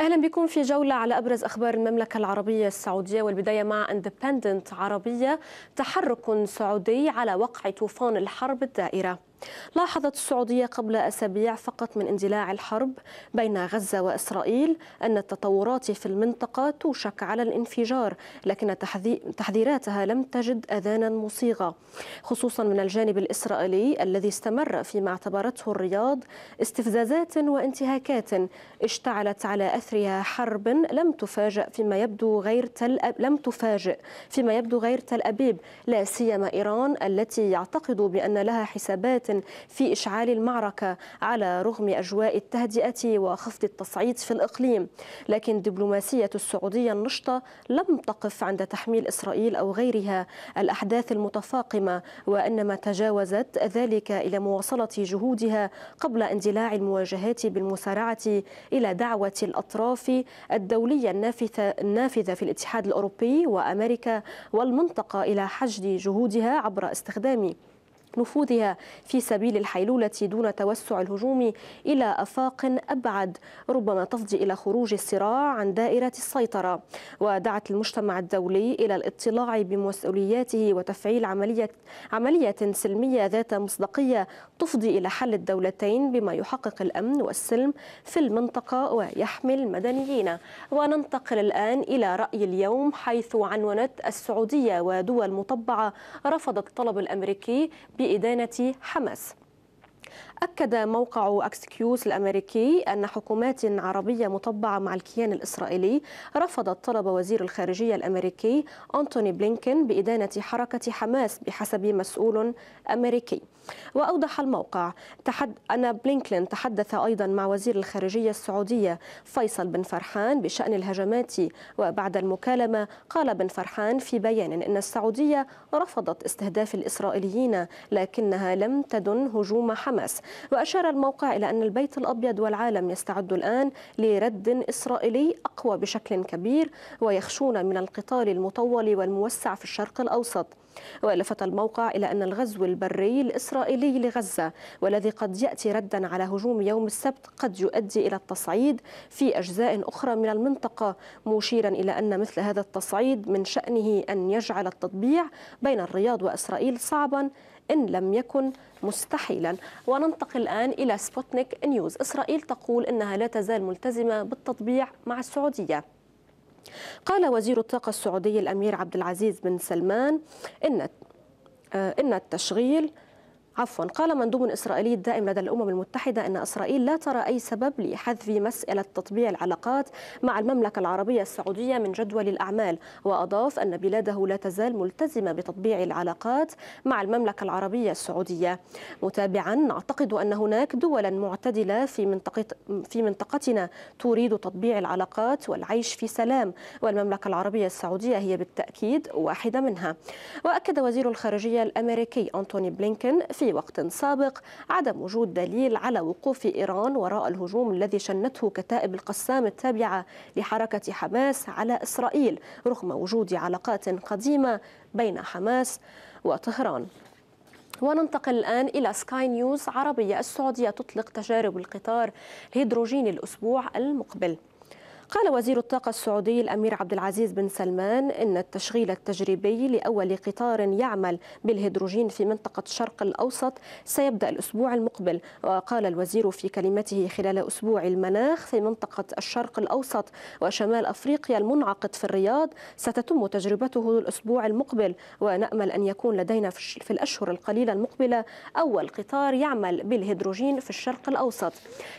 أهلا بكم في جولة على أبرز أخبار المملكة العربية السعودية والبداية مع اندبندنت عربية تحرك سعودي على وقع طوفان الحرب الدائرة لاحظت السعودية قبل أسابيع فقط من اندلاع الحرب بين غزة وإسرائيل أن التطورات في المنطقة توشك على الانفجار لكن تحذيراتها لم تجد أذانا مصيغة خصوصا من الجانب الإسرائيلي الذي استمر فيما اعتبرته الرياض استفزازات وانتهاكات اشتعلت على أثرها حرب لم تفاجأ فيما يبدو غير تل أب... لم تفاجئ فيما يبدو غير تل أبيب لا سيما إيران التي يعتقد بأن لها حسابات في إشعال المعركة على رغم أجواء التهدئة وخفض التصعيد في الإقليم لكن دبلوماسية السعودية النشطة لم تقف عند تحميل إسرائيل أو غيرها الأحداث المتفاقمة وإنما تجاوزت ذلك إلى مواصلة جهودها قبل اندلاع المواجهات بالمسارعة إلى دعوة الأطراف الدولية النافذة في الاتحاد الأوروبي وأمريكا والمنطقة إلى حشد جهودها عبر استخدام نفوذها في سبيل الحيلولة دون توسع الهجوم إلى أفاق أبعد ربما تفضي إلى خروج الصراع عن دائرة السيطرة ودعت المجتمع الدولي إلى الاطلاع بمسؤولياته وتفعيل عملية, عملية سلمية ذات مصداقية تفضي إلى حل الدولتين بما يحقق الأمن والسلم في المنطقة ويحمي المدنيين وننتقل الآن إلى رأي اليوم حيث عنونت السعودية ودول مطبعة رفضت الطلب الأمريكي بإدانة حماس أكد موقع أكسكيوز الأمريكي أن حكومات عربية مطبعة مع الكيان الإسرائيلي رفضت طلب وزير الخارجية الأمريكي أنتوني بلينكن بإدانة حركة حماس بحسب مسؤول أمريكي وأوضح الموقع أن بلينكلين تحدث أيضا مع وزير الخارجية السعودية فيصل بن فرحان بشأن الهجمات وبعد المكالمة قال بن فرحان في بيان أن السعودية رفضت استهداف الإسرائيليين لكنها لم تدن هجوم حماس وأشار الموقع إلى أن البيت الأبيض والعالم يستعد الآن لرد إسرائيلي أقوى بشكل كبير ويخشون من القتال المطول والموسع في الشرق الأوسط ولفت الموقع إلى أن الغزو البري الإسرائيلي لغزة والذي قد يأتي ردا على هجوم يوم السبت قد يؤدي إلى التصعيد في أجزاء أخرى من المنطقة مشيرا إلى أن مثل هذا التصعيد من شأنه أن يجعل التطبيع بين الرياض وإسرائيل صعبا إن لم يكن مستحيلا وننتقل الآن إلى سبوتنيك نيوز إسرائيل تقول إنها لا تزال ملتزمة بالتطبيع مع السعودية قال وزير الطاقة السعودي الأمير عبد العزيز بن سلمان إن آه، إن التشغيل عفوا قال مندوب إسرائيلي الدائم لدى الأمم المتحدة أن إسرائيل لا ترى أي سبب لحذف مسألة تطبيع العلاقات مع المملكة العربية السعودية من جدول الأعمال وأضاف أن بلاده لا تزال ملتزمة بتطبيع العلاقات مع المملكة العربية السعودية متابعا نعتقد أن هناك دولا معتدلة في, منطقة في منطقتنا تريد تطبيع العلاقات والعيش في سلام والمملكة العربية السعودية هي بالتأكيد واحدة منها وأكد وزير الخارجية الأمريكي أنتوني بلينكن في في وقت سابق عدم وجود دليل على وقوف إيران وراء الهجوم الذي شنته كتائب القسام التابعة لحركة حماس على إسرائيل رغم وجود علاقات قديمة بين حماس وطهران وننتقل الآن إلى سكاي نيوز عربية السعودية تطلق تجارب القطار الهيدروجيني الأسبوع المقبل قال وزير الطاقة السعودي الأمير عبد العزيز بن سلمان إن التشغيل التجريبي لأول قطار يعمل بالهيدروجين في منطقة الشرق الأوسط سيبدأ الأسبوع المقبل وقال الوزير في كلمته خلال أسبوع المناخ في منطقة الشرق الأوسط وشمال أفريقيا المنعقد في الرياض ستتم تجربته الأسبوع المقبل ونأمل أن يكون لدينا في الأشهر القليلة المقبلة أول قطار يعمل بالهيدروجين في الشرق الأوسط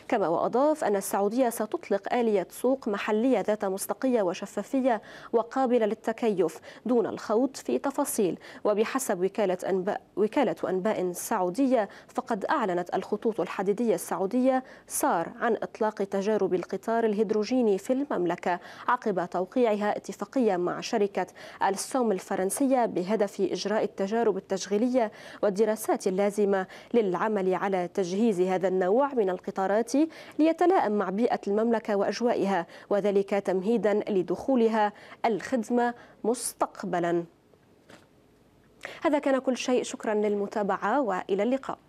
كما وأضاف أن السعودية ستطلق آلية سوق محلية ذات مصداقية وشفافية وقابلة للتكيف دون الخوض في تفاصيل وبحسب وكالة أنباء, وكالة أنباء سعودية فقد أعلنت الخطوط الحديدية السعودية سار عن إطلاق تجارب القطار الهيدروجيني في المملكة عقب توقيعها اتفاقية مع شركة السوم الفرنسية بهدف إجراء التجارب التشغيلية والدراسات اللازمة للعمل على تجهيز هذا النوع من القطارات ليتلائم مع بيئة المملكة وأجوائها وذلك تمهيدا لدخولها الخدمة مستقبلا هذا كان كل شيء شكرا للمتابعة وإلى اللقاء